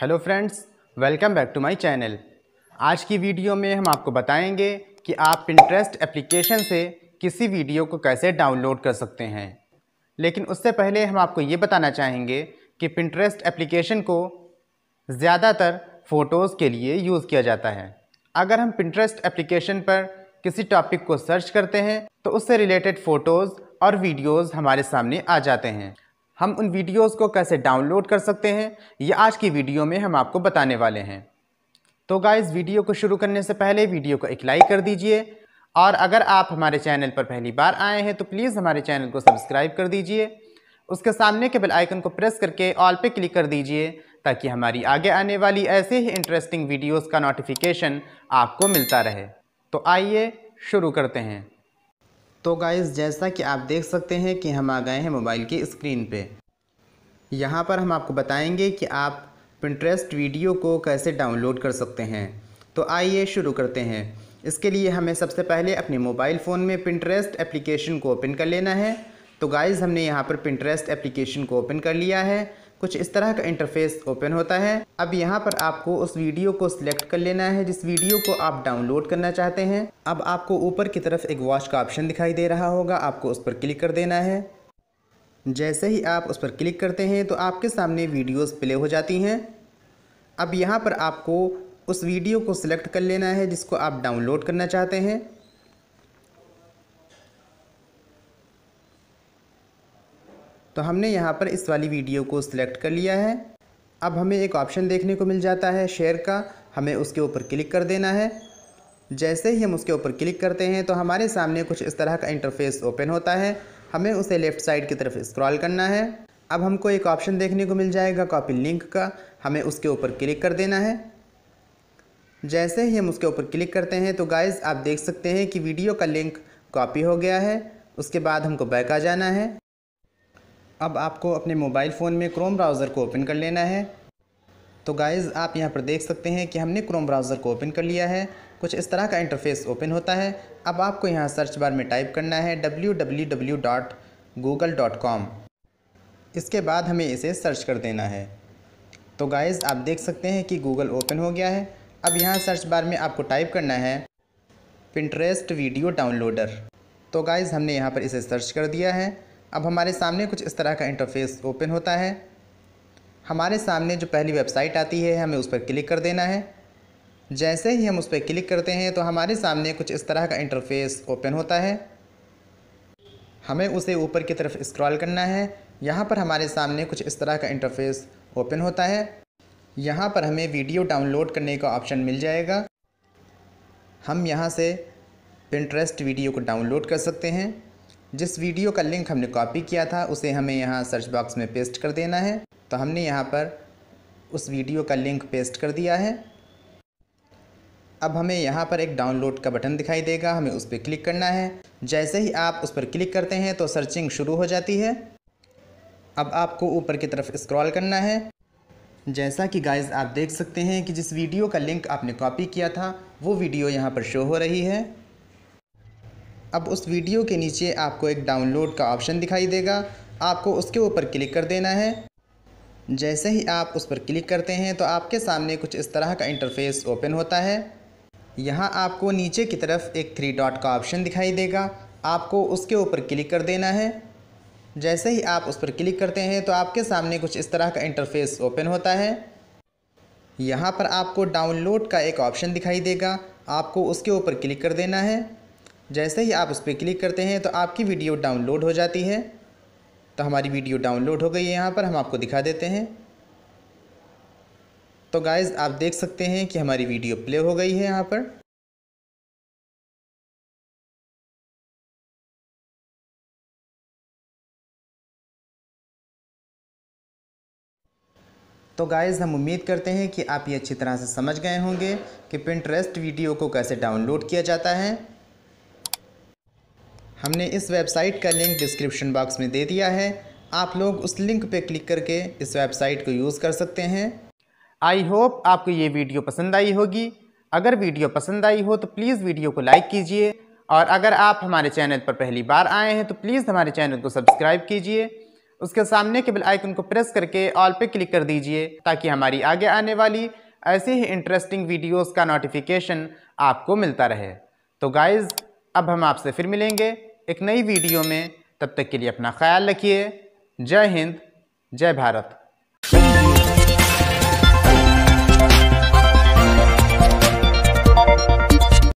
hello friends welcome back to my channel आज की video में हम आपको बताएंगे कि आप पिंट्रेस्ट एप्लीकेशन से किसी वीडियो को कैसे डाउनलोड कर सकते हैं लेकिन उससे पहले हम आपको ये बताना चाहेंगे कि पिंट्रेस्ट एप्लीकेशन को ज़्यादातर फ़ोटोज़ के लिए यूज़ किया जाता है अगर हम पिंट्रेस्ट एप्लीकेशन पर किसी टॉपिक को सर्च करते हैं तो उससे रिलेटेड फ़ोटोज़ और वीडियोज़ हमारे सामने आ जाते हैं हम उन वीडियोस को कैसे डाउनलोड कर सकते हैं ये आज की वीडियो में हम आपको बताने वाले हैं तो गाइज वीडियो को शुरू करने से पहले वीडियो को एक लाइक कर दीजिए और अगर आप हमारे चैनल पर पहली बार आए हैं तो प्लीज़ हमारे चैनल को सब्सक्राइब कर दीजिए उसके सामने के बेल आइकन को प्रेस करके ऑल पे क्लिक कर दीजिए ताकि हमारी आगे आने वाली ऐसे ही इंटरेस्टिंग वीडियोस का नोटिफिकेशन आपको मिलता रहे तो आइए शुरू करते हैं तो गाइस जैसा कि आप देख सकते हैं कि हम आ गए हैं मोबाइल की स्क्रीन पे यहाँ पर हम आपको बताएंगे कि आप पिंट्रेस्ट वीडियो को कैसे डाउनलोड कर सकते हैं तो आइए शुरू करते हैं इसके लिए हमें सबसे पहले अपने मोबाइल फ़ोन में पिंट्रेस्ट एप्लीकेशन को ओपन कर लेना है तो गाइज़ हमने यहाँ पर पिंट्रेस्ट एप्लीकेशन को ओपन कर लिया है कुछ इस तरह का इंटरफेस ओपन होता है अब यहाँ पर आपको उस वीडियो को सिलेक्ट कर लेना है जिस वीडियो को आप डाउनलोड करना चाहते हैं अब आपको ऊपर की तरफ एक वॉच का ऑप्शन दिखाई दे रहा होगा आपको उस पर क्लिक कर देना है जैसे ही आप उस पर क्लिक करते हैं तो आपके सामने वीडियोस प्ले हो जाती हैं अब यहाँ पर आपको उस वीडियो को सिलेक्ट कर लेना है जिसको आप डाउनलोड करना चाहते हैं तो हमने यहाँ पर इस वाली वीडियो को सिलेक्ट कर लिया है अब हमें एक ऑप्शन देखने को मिल जाता है शेयर का हमें उसके ऊपर क्लिक कर देना है जैसे ही हम उसके ऊपर क्लिक करते हैं तो हमारे सामने कुछ इस तरह का इंटरफेस ओपन होता है हमें उसे लेफ़्ट साइड की तरफ स्क्रॉल करना है अब हमको एक ऑप्शन देखने को मिल जाएगा कॉपी लिंक का हमें उसके ऊपर क्लिक कर देना है जैसे ही हम उसके ऊपर क्लिक करते हैं तो गाइज़ आप देख सकते हैं कि वीडियो का लिंक कॉपी हो गया है उसके बाद हमको बैक आ जाना है अब आपको अपने मोबाइल फ़ोन में क्रोम ब्राउज़र को ओपन कर लेना है तो गाइज़ आप यहाँ पर देख सकते हैं कि हमने क्रोम ब्राउज़र को ओपन कर लिया है कुछ इस तरह का इंटरफेस ओपन होता है अब आपको यहाँ सर्च बार में टाइप करना है www.google.com इसके बाद हमें इसे सर्च कर देना है तो गाइज़ आप देख सकते हैं कि गूगल ओपन हो गया है अब यहाँ सर्च बार में आपको टाइप करना है पिंटरेस्ट वीडियो डाउनलोडर तो गाइज़ हमने यहाँ पर इसे सर्च कर दिया है अब हमारे सामने कुछ इस तरह का इंटरफेस ओपन होता है हमारे सामने जो पहली वेबसाइट आती है हमें उस पर क्लिक कर देना है जैसे ही हम उस पर क्लिक करते हैं तो हमारे सामने कुछ इस तरह का इंटरफेस ओपन होता है हमें उसे ऊपर की तरफ स्क्रॉल करना है यहाँ पर हमारे सामने कुछ इस तरह का इंटरफेस ओपन होता है यहाँ पर हमें वीडियो डाउनलोड करने का ऑप्शन मिल जाएगा हम यहाँ से पिंट्रेस्ट वीडियो को डाउनलोड कर सकते हैं जिस वीडियो का लिंक हमने कॉपी किया था उसे हमें यहाँ सर्च बॉक्स में पेस्ट कर देना है तो हमने यहाँ पर उस वीडियो का लिंक पेस्ट कर दिया है अब हमें यहाँ पर एक डाउनलोड का बटन दिखाई देगा हमें उस पर क्लिक करना है जैसे ही आप उस पर क्लिक करते हैं तो सर्चिंग शुरू हो जाती है अब आपको ऊपर की तरफ स्क्रॉल करना है जैसा कि गाइज आप देख सकते हैं कि जिस वीडियो का लिंक आपने कॉपी किया था वो वीडियो यहाँ पर शो हो रही है अब उस वीडियो के नीचे आपको एक डाउनलोड का ऑप्शन दिखाई देगा आपको उसके ऊपर क्लिक कर देना है जैसे ही आप उस पर क्लिक करते हैं तो आपके सामने कुछ इस तरह का इंटरफेस ओपन होता है यहाँ आपको नीचे की तरफ एक थ्री डॉट का ऑप्शन दिखाई देगा आपको उसके ऊपर क्लिक कर देना है जैसे ही आप उस पर क्लिक करते हैं तो आपके सामने कुछ इस तरह का इंटरफेस ओपन होता है यहाँ पर आपको डाउनलोड का एक ऑप्शन दिखाई देगा आपको उसके ऊपर क्लिक कर देना है जैसे ही आप उस पर क्लिक करते हैं तो आपकी वीडियो डाउनलोड हो जाती है तो हमारी वीडियो डाउनलोड हो गई है यहाँ पर हम आपको दिखा देते हैं तो गाइज़ आप देख सकते हैं कि हमारी वीडियो प्ले हो गई है यहाँ पर तो गाइज़ हम उम्मीद करते हैं कि आप ये अच्छी तरह से समझ गए होंगे कि पिंटरेस्ट वीडियो को कैसे डाउनलोड किया जाता है हमने इस वेबसाइट का लिंक डिस्क्रिप्शन बॉक्स में दे दिया है आप लोग उस लिंक पे क्लिक करके इस वेबसाइट को यूज़ कर सकते हैं आई होप आपको ये वीडियो पसंद आई होगी अगर वीडियो पसंद आई हो तो प्लीज़ वीडियो को लाइक कीजिए और अगर आप हमारे चैनल पर पहली बार आए हैं तो प्लीज़ हमारे चैनल को सब्सक्राइब कीजिए उसके सामने के बेल आइकन को प्रेस करके ऑल पे क्लिक कर दीजिए ताकि हमारी आगे आने वाली ऐसे ही इंटरेस्टिंग वीडियोस का नोटिफिकेशन आपको मिलता रहे तो गाइज़ अब हम आपसे फिर मिलेंगे एक नई वीडियो में तब तक के लिए अपना ख्याल रखिए जय हिंद जय भारत